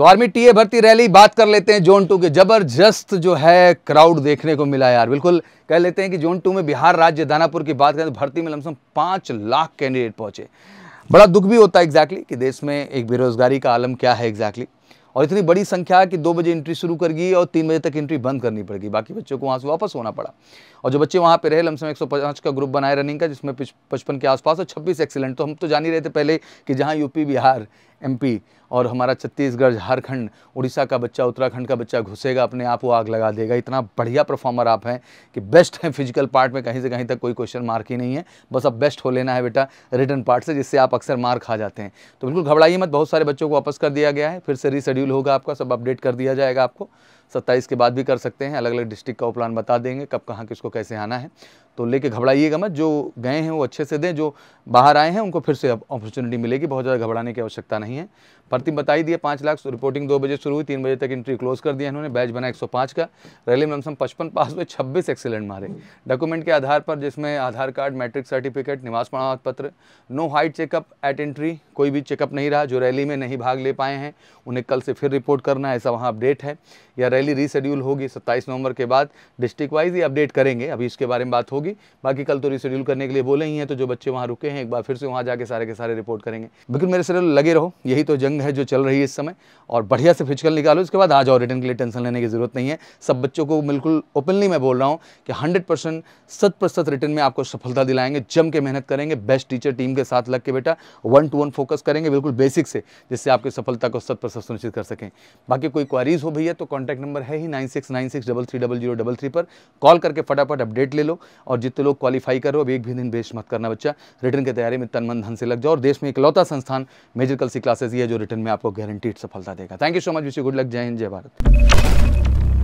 तो army TA भर्ती rally बात कर लेते हैं जोन टू के जबरदस्त जो है क्राउड देखने को मिला यार बिल्कुल कह लेते हैं कि जोन टू में बिहार राज्य दानापुर की बात करें तो भर्ती में लमसम पाँच लाख कैंडिडेट पहुंचे बड़ा दुख भी होता है एग्जैक्टली कि देश में एक बेरोजगारी का आलम क्या है एग्जैक्टली और इतनी बड़ी संख्या कि दो बजे एंट्री शुरू कर गई और तीन बजे तक एंट्री बंद करनी पड़ेगी बाकी बच्चों को वहाँ से वापस होना पड़ा और जो बच्चे वहाँ पे रहे लमसम 105 का ग्रुप बनाए रनिंग का जिसमें पचपन के आसपास और 26 एक्सीलेंट तो हम तो जान ही रहे थे पहले कि जहाँ यूपी बिहार एमपी और हमारा छत्तीसगढ़ झारखंड उड़ीसा का बच्चा उत्तराखंड का बच्चा घुसेगा अपने आप वो आग लगा देगा इतना बढ़िया परफॉर्मर आप हैं कि बेस्ट हैं फिजिकल पार्ट में कहीं से कहीं तक कोई क्वेश्चन मार्क ही नहीं है बस अब बेस्ट हो लेना है बेटा रिटर्न पार्ट से जिससे आप अक्सर मार्क खा जाते हैं तो बिल्कुल घबराइए मत बहुत सारे बच्चों को वापस कर दिया गया है फिर से रिशेड्यूल होगा आपका सब अपडेट कर दिया जाएगा आपको सत्ताईस के बाद भी कर सकते हैं अलग अलग डिस्ट्रिक्ट का वो प्लान बता देंगे कब कहाँ किसको कैसे आना है तो लेके घबराइएगा मत जो गए हैं वो अच्छे से दें जो बाहर आए हैं उनको फिर से अपॉर्चुनिटी मिलेगी बहुत ज़्यादा घबराने की आवश्यकता नहीं है प्रतिम बताई दिए पाँच लाख रिपोर्टिंग दो बजे शुरू हुई तीन बजे तक एंट्री क्लोज कर दिया इन्होंने बैच बना एक का रैली में लमसम पचपन पास हुए छब्बीस एक्सीलेंट मारे डॉक्यूमेंट के आधार पर जिसमें आधार कार्ड मैट्रिक सर्टिफिकेट निवास प्रमाण पत्र no height checkup at entry कोई भी चेकअप नहीं रहा जो रैली में नहीं भाग ले पाए हैं उन्हें कल से फिर रिपोर्ट करना ऐसा वहाँ अपडेट है या रैली रीशेड्यूल होगी 27 नवंबर के बाद डिस्ट्रिक्ट वाइज ही अपडेट करेंगे अभी इसके बारे में बात होगी बाकी कल तो रीशेड्यूल करने के लिए बोले ही हैं तो जो बच्चे वहाँ रुके हैं एक बार फिर से वहाँ जाके सारे के सारे रिपोर्ट करेंगे बिल्कुल मेरे सर लगे रहो यही तो जंग है जो चल रही है इस समय और बढ़िया से फिजिकल निकालो इसके बाद आज और रिटर्न के लिए टेंशन लेने की जरूरत नहीं है सब बच्चों को बिल्कुल ओपनली मैं बोल रहा हूँ कि हंड्रेड परसेंट सत प्रतिशत रिटर्न में आपको सफलता दिलाएंगे जम के मेहनत करेंगे बेस्ट टीचर टीम के साथ लग के बेटा वन टू वन फोकस करेंगे बिल्कुल बेसिक से जिससे आपकी सफलता को सत प्रतिशत सुनिश्चित कर सकें बाकी कोई क्वारीज हो भैया तो कॉन्टैक्ट नंबर है ही nine six nine six double three double zero double three पर कॉल करके फटाफट अपडेट ले लो और जितने लोग क्वालिफाई कर रहे हो अब एक भी दिन वेस्ट मत करना बच्चा रिटर्न की तैयारी में तन मन धन से लग जाओ और देश में इकलौता संस्थान मेजर कल सी क्लासेज ये जो रिटर्न में आपको गारंटीड सफलता देगा thank you so much wish good luck जय हिंद जय भारत